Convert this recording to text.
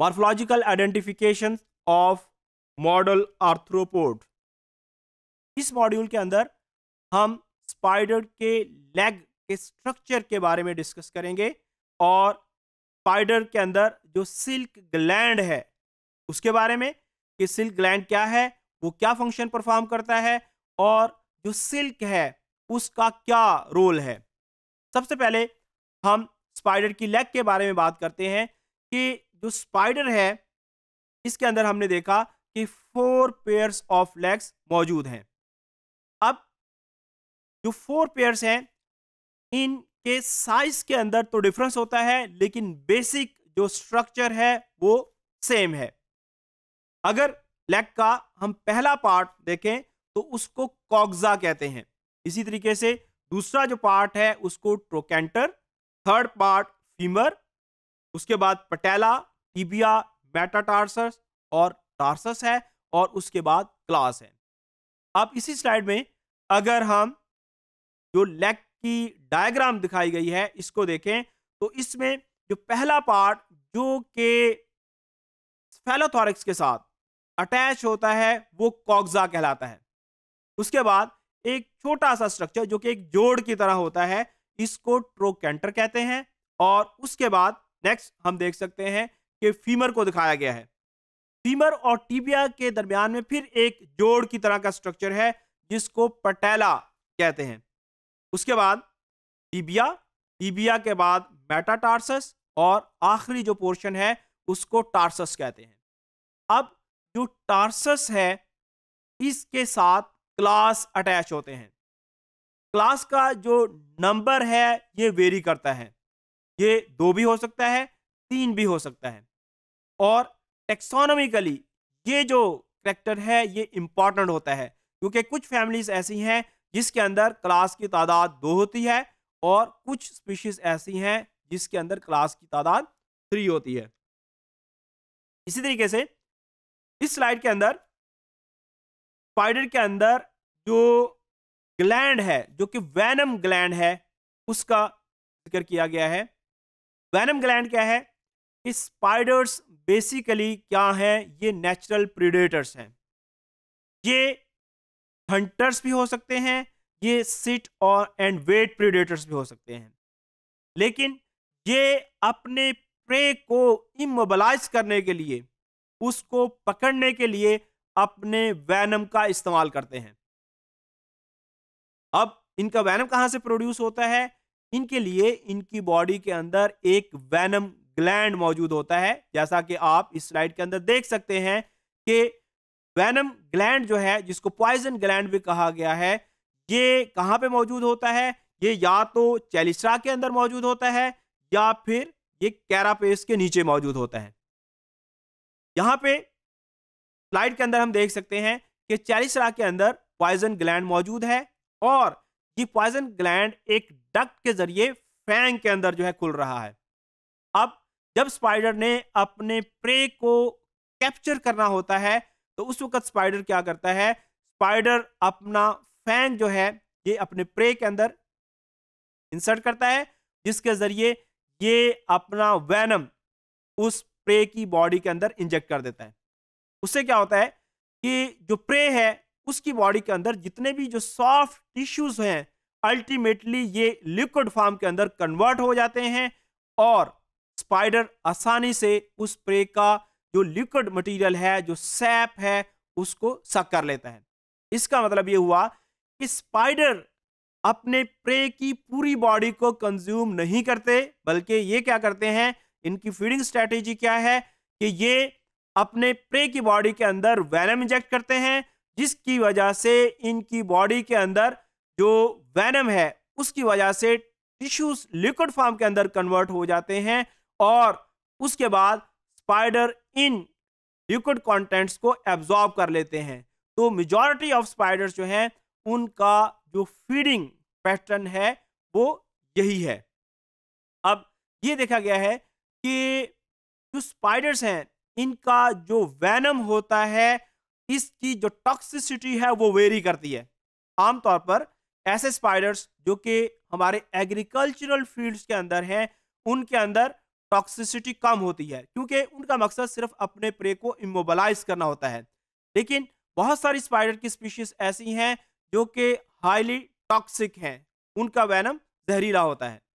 morphological identification of model arthropod इस module के अंदर हम स्पाइडर के लेग के स्ट्रक्चर के बारे में डिस्कस करेंगे और स्पाइडर के अंदर जो सिल्क ग्लैंड है उसके बारे में कि सिल्क ग्लैंड क्या है वो क्या फंक्शन परफॉर्म करता है और जो सिल्क है उसका क्या रोल है सबसे पहले हम स्पाइडर की लेग के बारे में बात करते हैं कि जो स्पाइडर है इसके अंदर हमने देखा कि फोर पेयर्स ऑफ लेग्स मौजूद हैं अब जो फोर पेयर्स हैं इन के साइज के अंदर तो डिफरेंस होता है लेकिन बेसिक जो स्ट्रक्चर है वो सेम है अगर लेग का हम पहला पार्ट देखें तो उसको कॉग्जा कहते हैं इसी तरीके से दूसरा जो पार्ट है उसको ट्रोकेंटर थर्ड पार्ट फीमर उसके बाद पटेला टिबिया मेटाटार्सस और टार्सस है और उसके बाद क्लास है अब इसी स्लाइड में अगर हम जो लेग की डायग्राम दिखाई गई है इसको देखें तो इसमें जो पहला पार्ट जो के फेलोथॉरिक्स के साथ अटैच होता है वो कॉग्जा कहलाता है उसके बाद एक छोटा सा स्ट्रक्चर जो कि एक जोड़ की तरह होता है इसको ट्रोकेंटर कहते हैं और उसके बाद नेक्स्ट हम देख सकते हैं के फीमर को दिखाया गया है फीमर और टीबिया के दरमियान में फिर एक जोड़ की तरह का स्ट्रक्चर है जिसको पटेला कहते हैं उसके बाद टीबिया टीबिया के बाद मेटाटार्सस और आखिरी जो पोर्शन है उसको टार्सस कहते हैं अब जो टार्सस है इसके साथ क्लास अटैच होते हैं क्लास का जो नंबर है ये वेरी करता है ये दो भी हो सकता है तीन भी हो सकता है और टेक्सोनॉमिकली ये जो करेक्टर है ये इम्पॉर्टेंट होता है क्योंकि कुछ फैमिलीज ऐसी हैं जिसके अंदर क्लास की तादाद दो होती है और कुछ स्पीशीज ऐसी हैं जिसके अंदर क्लास की तादाद थ्री होती है इसी तरीके से इस स्लाइड के अंदर स्पाइडर के अंदर जो ग्लैंड है जो कि वैनम ग्लैंड है उसका जिक्र किया गया है वैनम ग्लैंड क्या है स्पाइडर्स बेसिकली क्या हैं ये नेचुरल प्रीडेटर्स हैं ये हंटर्स भी हो सकते हैं ये सिट और एंड वेट प्रीडेटर्स भी हो सकते हैं लेकिन ये अपने प्रे को इमोबलाइज करने के लिए उसको पकड़ने के लिए अपने वैनम का इस्तेमाल करते हैं अब इनका वैनम कहाँ से प्रोड्यूस होता है इनके लिए इनकी बॉडी के अंदर एक वैनम ग्लैंड मौजूद होता है जैसा कि आप इस स्लाइड के अंदर देख सकते हैं कि वैनम ग्लैंड जो है जिसको पॉइजन ग्लैंड भी कहा गया है ये कहाँ पे मौजूद होता है ये या तो चैलिस्ट्रा के अंदर मौजूद होता है या फिर ये कैरापेस के नीचे मौजूद होता है यहाँ पे स्लाइड के अंदर हम देख सकते हैं कि चैलिस्ट्रा के अंदर पॉइजन ग्लैंड मौजूद है और ये पॉइजन ग्लैंड एक डक्ट के जरिए फैंग के अंदर जो है खुल रहा है जब स्पाइडर ने अपने प्रे को कैप्चर करना होता है तो उस वक्त स्पाइडर क्या करता है स्पाइडर अपना फैन जो है ये अपने प्रे के अंदर इंसर्ट करता है जिसके ज़रिए ये अपना वैनम उस प्रे की बॉडी के अंदर इंजेक्ट कर देता है उससे क्या होता है कि जो प्रे है उसकी बॉडी के अंदर जितने भी जो सॉफ्ट टिश्यूज हैं अल्टीमेटली ये लिक्विड फॉर्म के अंदर कन्वर्ट हो जाते हैं और स्पाइडर आसानी से उस प्रे का जो लिक्विड मटेरियल है जो सैप है उसको सक कर लेता है इसका मतलब ये हुआ कि स्पाइडर अपने प्रे की पूरी बॉडी को कंज्यूम नहीं करते बल्कि ये क्या करते हैं इनकी फीडिंग स्ट्रेटेजी क्या है कि ये अपने प्रे की बॉडी के अंदर वैनम इंजेक्ट करते हैं जिसकी वजह से इनकी बॉडी के अंदर जो वैनम है उसकी वजह से टिश्यूज लिक्विड फॉर्म के अंदर कन्वर्ट हो जाते हैं और उसके बाद स्पाइडर इन लिक्विड कंटेंट्स को एब्जॉर्ब कर लेते हैं तो मेजॉरिटी ऑफ स्पाइडर्स जो हैं उनका जो फीडिंग पैटर्न है वो यही है अब ये देखा गया है कि जो स्पाइडर्स हैं इनका जो वैनम होता है इसकी जो टॉक्सिसिटी है वो वेरी करती है आमतौर पर ऐसे स्पाइडर्स जो कि हमारे एग्रीकल्चरल फील्ड्स के अंदर हैं उनके अंदर टॉक्सिसिटी कम होती है क्योंकि उनका मकसद सिर्फ अपने प्रे को इमोबलाइज करना होता है लेकिन बहुत सारी स्पाइडर की स्पीशीज ऐसी हैं जो कि हाईली टॉक्सिक हैं उनका वैनम जहरीला होता है